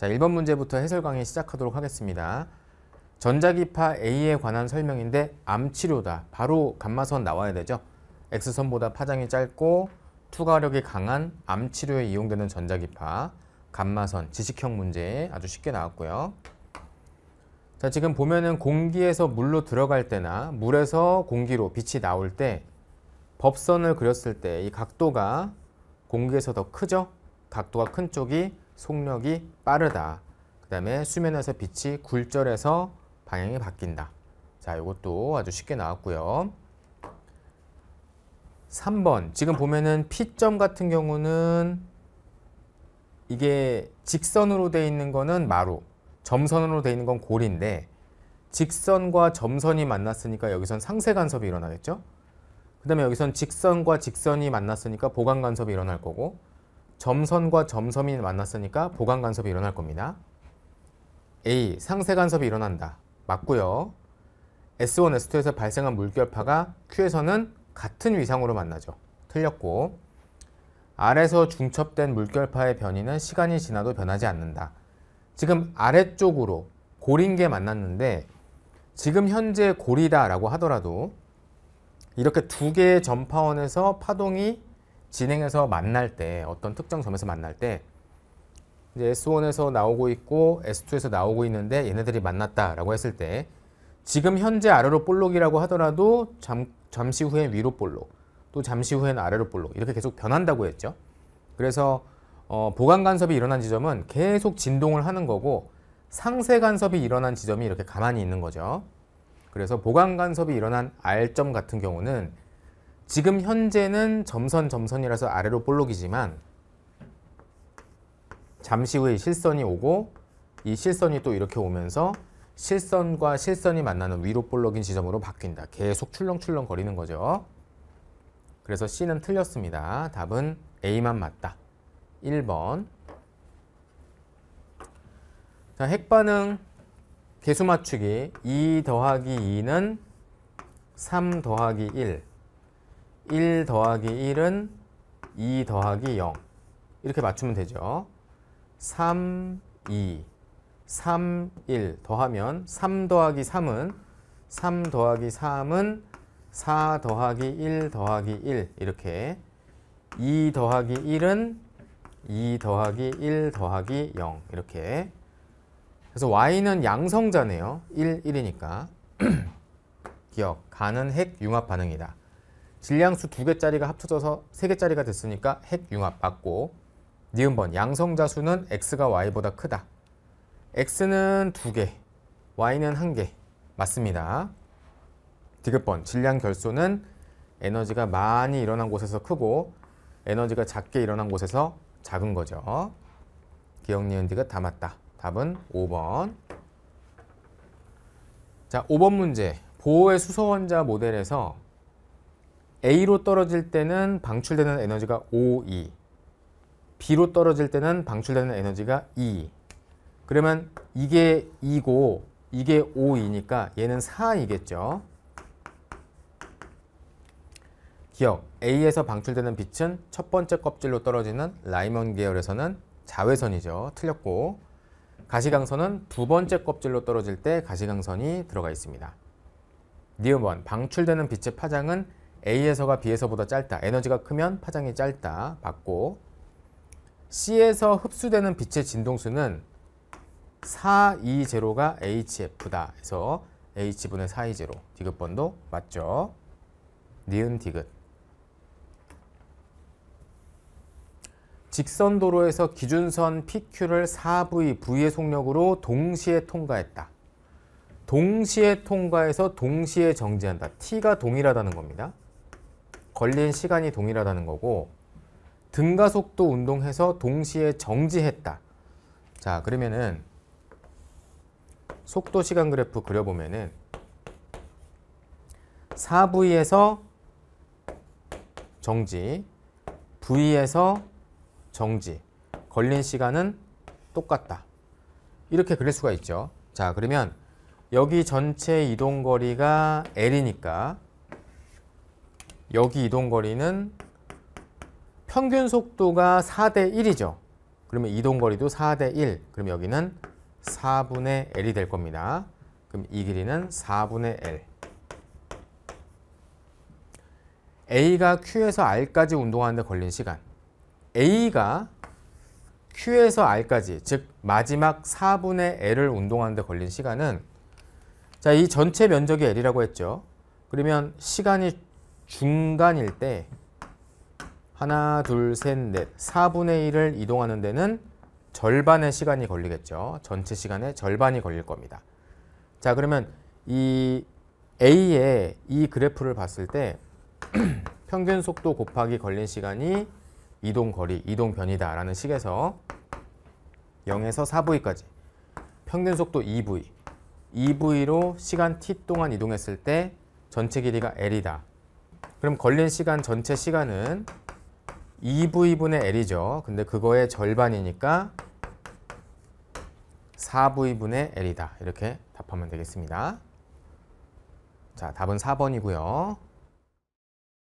자, 1번 문제부터 해설 강의 시작하도록 하겠습니다. 전자기파 A에 관한 설명인데 암치료다. 바로 감마선 나와야 되죠. X선보다 파장이 짧고 투과력이 강한 암치료에 이용되는 전자기파 감마선 지식형 문제 아주 쉽게 나왔고요. 자 지금 보면은 공기에서 물로 들어갈 때나 물에서 공기로 빛이 나올 때 법선을 그렸을 때 이 각도가 공기에서 더 크죠? 각도가 큰 쪽이 속력이 빠르다. 그 다음에 수면에서 빛이 굴절해서 방향이 바뀐다. 자, 이것도 아주 쉽게 나왔고요. 3번 지금 보면은 P점 같은 경우는 이게 직선으로 돼 있는 거는 마루, 점선으로 돼 있는 건 골인데 직선과 점선이 만났으니까 여기선 상세 간섭이 일어나겠죠? 그 다음에 여기선 직선과 직선이 만났으니까 보강 간섭이 일어날 거고 점선과 점섬이 만났으니까 보강 간섭이 일어날 겁니다. A. 상세 간섭이 일어난다. 맞고요. S1, S2에서 발생한 물결파가 Q에서는 같은 위상으로 만나죠. 틀렸고 아래서 중첩된 물결파의 변이는 시간이 지나도 변하지 않는다. 지금 아래쪽으로 고린 게 만났는데 지금 현재 고리다라고 하더라도 이렇게 두 개의 전파원에서 파동이 진행해서 만날 때 어떤 특정 점에서 만날 때 이제 S1에서 나오고 있고 S2에서 나오고 있는데 얘네들이 만났다라고 했을 때 지금 현재 아래로 볼록이라고 하더라도 잠, 잠시 후엔 위로 볼록 또 잠시 후엔 아래로 볼록 이렇게 계속 변한다고 했죠. 그래서 어, 보강 간섭이 일어난 지점은 계속 진동을 하는 거고 상세 간섭이 일어난 지점이 이렇게 가만히 있는 거죠. 그래서 보강 간섭이 일어난 R점 같은 경우는 지금 현재는 점선 점선이라서 아래로 볼록이지만 잠시 후에 실선이 오고 이 실선이 또 이렇게 오면서 실선과 실선이 만나는 위로 볼록인 지점으로 바뀐다. 계속 출렁출렁 거리는 거죠. 그래서 C는 틀렸습니다. 답은 A만 맞다. 1번 자, 핵반응 개수 맞추기 2 더하기 2는 3 더하기 1 1 더하기 1은 2 더하기 0 이렇게 맞추면 되죠. 3, 2, 3, 1 더하면 3 더하기 3은 3 더하기 3은 4 더하기 1 더하기 1 이렇게 2 더하기 1은 2 더하기 1 더하기 0 이렇게 그래서 y는 양성자네요. 1, 1이니까 기억, 가는 핵 융합 반응이다. 질량수 두 개짜리가 합쳐져서 세 개짜리가 됐으니까 핵융합 맞고 니은 번 양성자수는 x가 y보다 크다. x는 두 개, y는 한 개. 맞습니다. 디귿번 질량 결소는 에너지가 많이 일어난 곳에서 크고 에너지가 작게 일어난 곳에서 작은 거죠. 기억, 니은, 디귿 다 맞다. 답은 5번. 자, 5번 문제. 보호의 수소원자 모델에서 A로 떨어질 때는 방출되는 에너지가 O, e B로 떨어질 때는 방출되는 에너지가 E 그러면 이게 e 고 이게 o 이니까 얘는 4이겠죠. 기억, A에서 방출되는 빛은 첫 번째 껍질로 떨어지는 라이먼 계열에서는 자외선이죠. 틀렸고 가시광선은 두 번째 껍질로 떨어질 때 가시광선이 들어가 있습니다. 니음번 방출되는 빛의 파장은 A에서가 B에서보다 짧다. 에너지가 크면 파장이 짧다. 받고 C에서 흡수되는 빛의 진동수는 420가 HF다. 그래서 H분의 420. 디귿번도 맞죠? 니은 디귿. 직선 도로에서 기준선 PQ를 4V, V의 속력으로 동시에 통과했다. 동시에 통과해서 동시에 정지한다. T가 동일하다는 겁니다. 걸린 시간이 동일하다는 거고 등가속도 운동해서 동시에 정지했다. 자 그러면은 속도 시간 그래프 그려보면은 4V에서 정지, V에서 정지, 걸린 시간은 똑같다. 이렇게 그릴 수가 있죠. 자 그러면 여기 전체 이동거리가 L이니까 여기 이동거리는 평균 속도가 4대 1이죠. 그러면 이동거리도 4대 1. 그럼 여기는 4분의 L이 될 겁니다. 그럼 이 길이는 4분의 L. A가 Q에서 R까지 운동하는데 걸린 시간. A가 Q에서 R까지, 즉 마지막 4분의 L을 운동하는데 걸린 시간은 자, 이 전체 면적이 L이라고 했죠. 그러면 시간이 중간일 때 하나, 둘, 셋, 넷 4분의 1을 이동하는 데는 절반의 시간이 걸리겠죠. 전체 시간의 절반이 걸릴 겁니다. 자 그러면 이 A의 이 그래프를 봤을 때 평균 속도 곱하기 걸린 시간이 이동 거리, 이동 변이다 라는 식에서 0에서 4V까지 평균 속도 2V, 2V로 시간 t 동안 이동했을 때 전체 길이가 L이다 그럼 걸린 시간 전체 시간은 2V분의 L이죠. 근데 그거의 절반이니까 4V분의 L이다. 이렇게 답하면 되겠습니다. 자, 답은 4번이고요.